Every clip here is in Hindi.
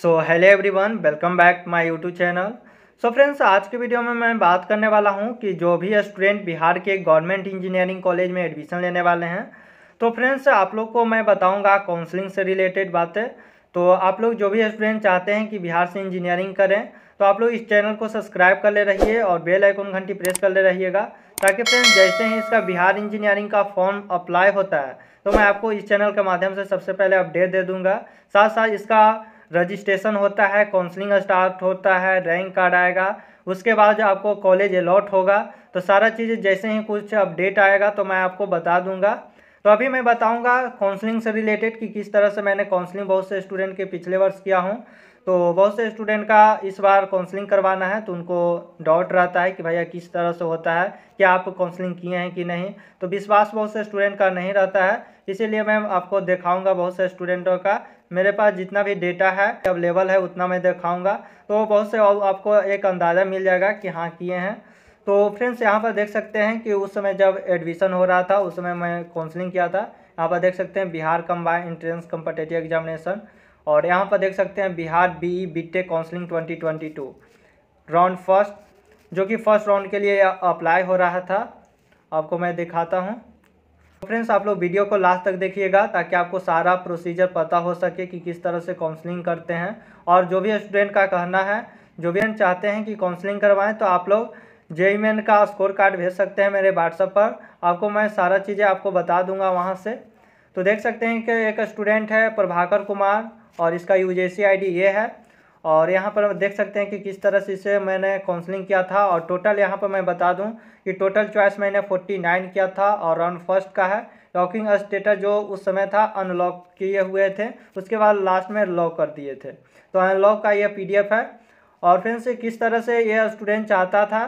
so hello everyone welcome back my YouTube channel so friends आज के वीडियो में मैं बात करने वाला हूं कि जो भी स्टूडेंट बिहार के गवर्नमेंट इंजीनियरिंग कॉलेज में एडमिशन लेने वाले हैं तो फ्रेंड्स आप लोग को मैं बताऊँगा काउंसलिंग से रिलेटेड बातें तो आप लोग जो भी स्टूडेंट चाहते हैं कि बिहार से इंजीनियरिंग करें तो आप लोग इस चैनल को सब्सक्राइब कर ले रहिए और बेल आइकन घंटी प्रेस कर ले रहिएगा ताकि फ्रेंड्स जैसे ही इसका बिहार इंजीनियरिंग का फॉर्म अप्लाई होता है तो मैं आपको इस चैनल के माध्यम से सबसे पहले अपडेट दे दूंगा साथ साथ इसका रजिस्ट्रेशन होता है काउंसलिंग स्टार्ट होता है रैंक कार्ड आएगा उसके बाद जो आपको कॉलेज अलॉट होगा तो सारा चीज़ जैसे ही कुछ अपडेट आएगा तो मैं आपको बता दूंगा तो अभी मैं बताऊंगा काउंसलिंग से रिलेटेड कि किस तरह से मैंने काउंसलिंग बहुत से स्टूडेंट के पिछले वर्ष किया हूँ तो बहुत से स्टूडेंट का इस बार काउंसलिंग करवाना है तो उनको डाउट रहता है कि भैया किस तरह से होता है क्या आप काउंसलिंग किए हैं कि नहीं तो विश्वास बहुत से स्टूडेंट का नहीं रहता है इसीलिए मैं आपको दिखाऊंगा बहुत से स्टूडेंटों का मेरे पास जितना भी डेटा है अवेलेबल है उतना मैं दिखाऊंगा तो बहुत से आपको एक अंदाज़ा मिल जाएगा कि हाँ किए हैं तो फ्रेंड्स यहाँ पर देख सकते हैं कि उस समय जब एडमिशन हो रहा था उस समय मैं काउंसलिंग किया था यहाँ पर देख सकते हैं Bihar combine entrance competitive examination और यहाँ पर देख सकते हैं Bihar B E B tech counselling two round first जो कि फर्स्ट राउंड के लिए अप्लाई हो रहा था आपको मैं दिखाता हूँ फ्रेंड्स आप लोग वीडियो को लास्ट तक देखिएगा ताकि आपको सारा प्रोसीजर पता हो सके कि किस तरह से काउंसलिंग करते हैं और जो भी स्टूडेंट का कहना है जो भी हम चाहते हैं कि काउंसलिंग करवाएं तो आप लोग जेई एन e का स्कोर कार्ड भेज सकते हैं मेरे व्हाट्सअप पर आपको मैं सारा चीज़ें आपको बता दूंगा वहाँ से तो देख सकते हैं कि एक स्टूडेंट है प्रभाकर कुमार और इसका यू डी ये है और यहाँ पर देख सकते हैं कि किस तरह से इसे मैंने काउंसलिंग किया था और टोटल यहाँ पर मैं बता दूँ कि टोटल चॉइस मैंने फोर्टी नाइन किया था और राउंड फर्स्ट का है लॉकिंग स्टेटस जो उस समय था अनलॉक किए हुए थे उसके बाद लास्ट में लॉक कर दिए थे तो अनलॉक का यह पी है और फ्रेंड्स किस तरह से यह स्टूडेंट चाहता था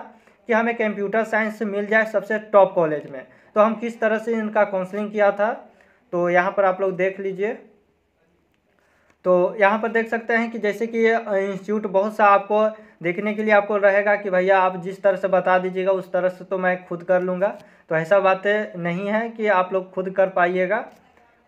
कि हमें कंप्यूटर साइंस मिल जाए सबसे टॉप कॉलेज में तो हम किस तरह से इनका काउंसलिंग किया था तो यहाँ पर आप लोग देख लीजिए तो यहाँ पर देख सकते हैं कि जैसे कि इंस्टीट्यूट बहुत सा आपको देखने के लिए आपको रहेगा कि भैया आप जिस तरह से बता दीजिएगा उस तरह से तो मैं खुद कर लूँगा तो ऐसा बातें नहीं है कि आप लोग खुद कर पाइएगा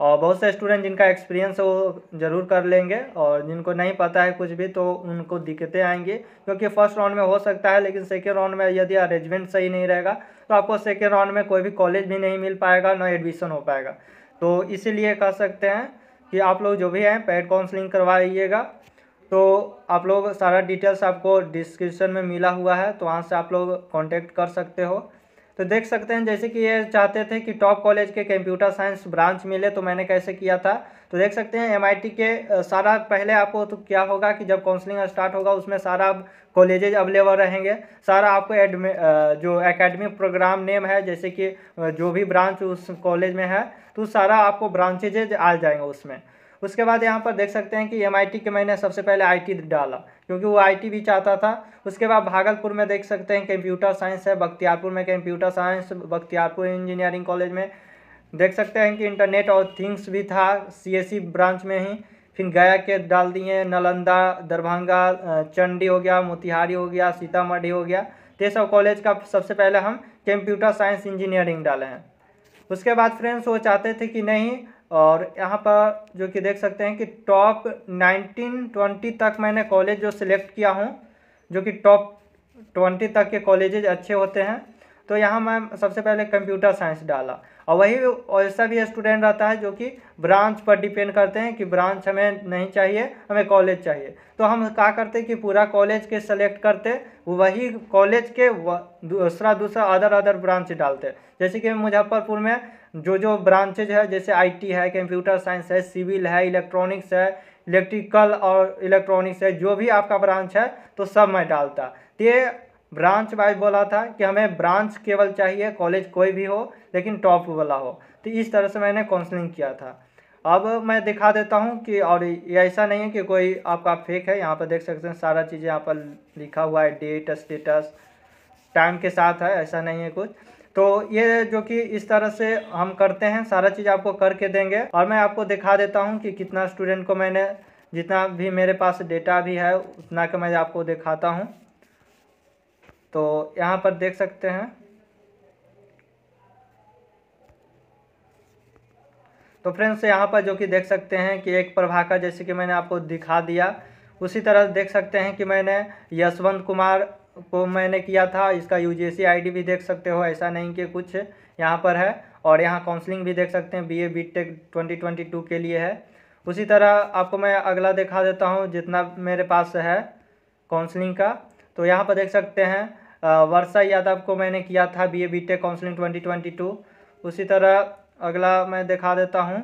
और बहुत से स्टूडेंट जिनका एक्सपीरियंस है वो ज़रूर कर लेंगे और जिनको नहीं पता है कुछ भी तो उनको दिक्कतें आएंगी क्योंकि फर्स्ट राउंड में हो सकता है लेकिन सेकेंड राउंड में यदि अरेंजमेंट सही नहीं रहेगा तो आपको सेकेंड राउंड में कोई भी कॉलेज भी नहीं मिल पाएगा ना एडमिशन हो पाएगा तो इसीलिए कह सकते हैं कि आप लोग जो भी हैं पेड काउंसलिंग करवाइएगा तो आप लोग सारा डिटेल्स आपको डिस्क्रिप्शन में मिला हुआ है तो वहाँ से आप लोग कांटेक्ट कर सकते हो तो देख सकते हैं जैसे कि ये चाहते थे कि टॉप कॉलेज के कंप्यूटर साइंस ब्रांच मिले तो मैंने कैसे किया था तो देख सकते हैं एमआईटी के सारा पहले आपको तो क्या होगा कि जब काउंसलिंग स्टार्ट होगा उसमें सारा कॉलेजेज अवेलेबल रहेंगे सारा आपको एडमि जो एकेडमिक प्रोग्राम नेम है जैसे कि जो भी ब्रांच उस कॉलेज में है तो सारा आपको ब्रांचेजेज आ जाएंगे उसमें उसके बाद यहाँ पर देख सकते हैं कि एम के मैंने सबसे पहले आई डाला क्योंकि वो आई भी चाहता था उसके बाद भागलपुर में देख सकते हैं कंप्यूटर साइंस है बख्तियारपुर में computer science Bakhtiyarpur engineering college में देख सकते हैं कि इंटरनेट और थिंग्स भी था सी ब्रांच e में ही फिर गया के डाल दिए नालंदा दरभंगा चंडी हो गया मोतिहारी हो गया सीतामढ़ी हो गया ये सब कॉलेज का सबसे पहले हम कंप्यूटर साइंस इंजीनियरिंग डाले हैं उसके बाद फ्रेंड्स वो चाहते थे कि नहीं और यहाँ पर जो कि देख सकते हैं कि टॉप ट्वेंटी तक मैंने कॉलेज जो सिलेक्ट किया हूँ जो कि टॉप ट्वेंटी तक के कॉलेजेज अच्छे होते हैं तो यहाँ मैं सबसे पहले कंप्यूटर साइंस डाला और वही ऐसा भी स्टूडेंट रहता है जो कि ब्रांच पर डिपेंड करते हैं कि ब्रांच हमें नहीं चाहिए हमें कॉलेज चाहिए तो हम क्या करते कि पूरा कॉलेज के सेलेक्ट करते वही कॉलेज के दूसरा दूसरा अदर अदर ब्रांच डालते जैसे कि मुजफ्फरपुर में जो जो ब्रांचेज है जैसे आईटी है कंप्यूटर साइंस है सिविल है इलेक्ट्रॉनिक्स है इलेक्ट्रिकल और इलेक्ट्रॉनिक्स है जो भी आपका ब्रांच है तो सब मैं डालता तो ये ब्रांच वाइज बोला था कि हमें ब्रांच केवल चाहिए कॉलेज कोई भी हो लेकिन टॉप वाला हो तो इस तरह से मैंने काउंसलिंग किया था अब मैं दिखा देता हूँ कि और ये ऐसा नहीं है कि कोई आपका फेक है यहाँ पर देख सकते हैं सारा चीज़ें यहाँ पर लिखा हुआ है डेट स्टेटस टाइम के साथ है ऐसा नहीं है कुछ तो ये जो कि इस तरह से हम करते हैं सारा चीज़ आपको करके देंगे और मैं आपको दिखा देता हूँ कि कितना स्टूडेंट को मैंने जितना भी मेरे पास डेटा भी है उतना का मैं आपको दिखाता हूँ तो यहाँ पर देख सकते हैं तो फ्रेंड्स यहाँ पर जो कि देख सकते हैं कि एक प्रभाकर जैसे कि मैंने आपको दिखा दिया उसी तरह देख सकते हैं कि मैंने यशवंत कुमार को मैंने किया था इसका यू जी भी देख सकते हो ऐसा नहीं कि कुछ यहाँ पर है और यहाँ काउंसलिंग भी देख सकते हैं B A B tech twenty के लिए है उसी तरह आपको मैं अगला दिखा देता हूँ जितना मेरे पास है काउंसलिंग का तो यहाँ पर देख सकते हैं वर्षा यादव को मैंने किया था B A B tech counselling twenty उसी तरह अगला मैं दिखा देता हूँ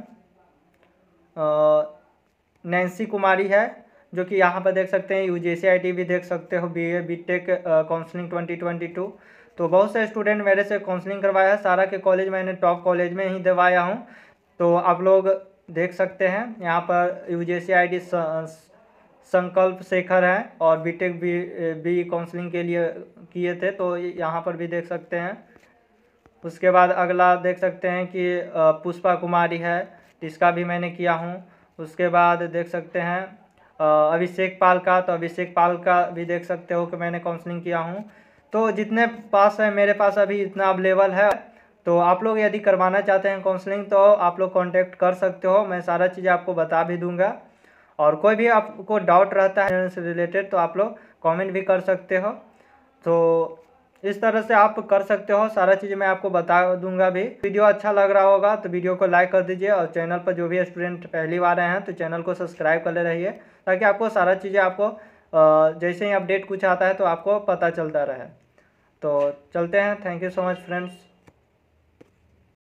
नैन्सी कुमारी है जो कि यहाँ पर देख सकते हैं यू जी भी देख सकते हो B A B tech counselling twenty twenty two तो बहुत से स्टूडेंट मेरे से काउंसलिंग करवाया है सारा के कॉलेज मैंने टॉप कॉलेज में ही दवाया हूँ तो आप लोग देख सकते हैं यहाँ पर यू जे संकल्प शेखर हैं और बीटेक बी बी काउंसलिंग के लिए किए थे तो यहाँ पर भी देख सकते हैं उसके बाद अगला देख सकते हैं कि पुष्पा कुमारी है इसका भी मैंने किया हूँ उसके बाद देख सकते हैं अभिषेक पाल का तो अभिषेक पाल का भी देख सकते हो कि मैंने काउंसलिंग किया हूँ तो जितने पास है मेरे पास अभी इतना अवेलेबल है तो आप लोग यदि करवाना चाहते हैं काउंसलिंग तो आप लोग कांटेक्ट कर सकते हो मैं सारा चीज़ आपको बता भी दूंगा और कोई भी आपको डाउट रहता है से रिलेटेड तो आप लोग कमेंट भी कर सकते हो तो इस तरह से आप कर सकते हो सारा चीज़ मैं आपको बता दूंगा भी वीडियो अच्छा लग रहा होगा तो वीडियो को लाइक कर दीजिए और चैनल पर जो भी स्टूडेंट पहली बार आए हैं तो चैनल को सब्सक्राइब कर ले रहिए ताकि आपको सारा चीज़ें आपको जैसे ही अपडेट कुछ आता है तो आपको पता चलता रहे तो चलते हैं thank you so much friends